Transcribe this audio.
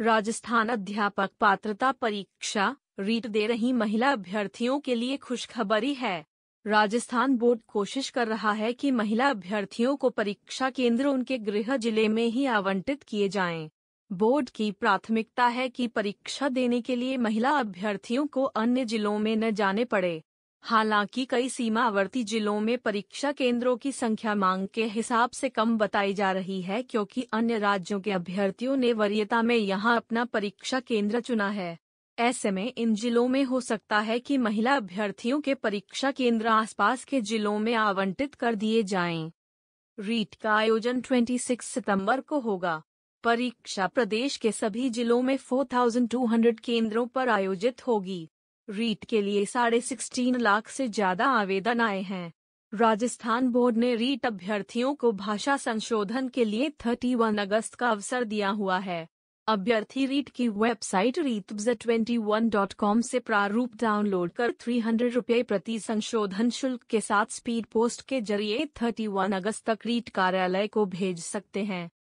राजस्थान अध्यापक पात्रता परीक्षा रीट दे रही महिला अभ्यर्थियों के लिए खुशखबरी है राजस्थान बोर्ड कोशिश कर रहा है कि महिला अभ्यर्थियों को परीक्षा केंद्र उनके गृह जिले में ही आवंटित किए जाएं। बोर्ड की प्राथमिकता है कि परीक्षा देने के लिए महिला अभ्यर्थियों को अन्य जिलों में न जाने पड़े हालांकि कई सीमावर्ती जिलों में परीक्षा केंद्रों की संख्या मांग के हिसाब से कम बताई जा रही है क्योंकि अन्य राज्यों के अभ्यर्थियों ने वरीयता में यहां अपना परीक्षा केंद्र चुना है ऐसे में इन जिलों में हो सकता है कि महिला अभ्यर्थियों के परीक्षा केंद्र आसपास के जिलों में आवंटित कर दिए जाएं। रीट का आयोजन 26 सितंबर को होगा परीक्षा प्रदेश के सभी जिलों में 4,200 केंद्रों पर आयोजित होगी रीट के लिए साढ़े सिक्सटीन लाख से ज्यादा आवेदन आए हैं राजस्थान बोर्ड ने रीट अभ्यर्थियों को भाषा संशोधन के लिए 31 अगस्त का अवसर दिया हुआ है अभ्यर्थी रीट की वेबसाइट रीत ट्वेंटी वन डॉट कॉम से प्रारूप डाउनलोड कर थ्री हंड्रेड रूपए प्रति संशोधन शुल्क के साथ स्पीड पोस्ट के जरिए 31 अगस्त तक रीट कार्यालय को भेज सकते हैं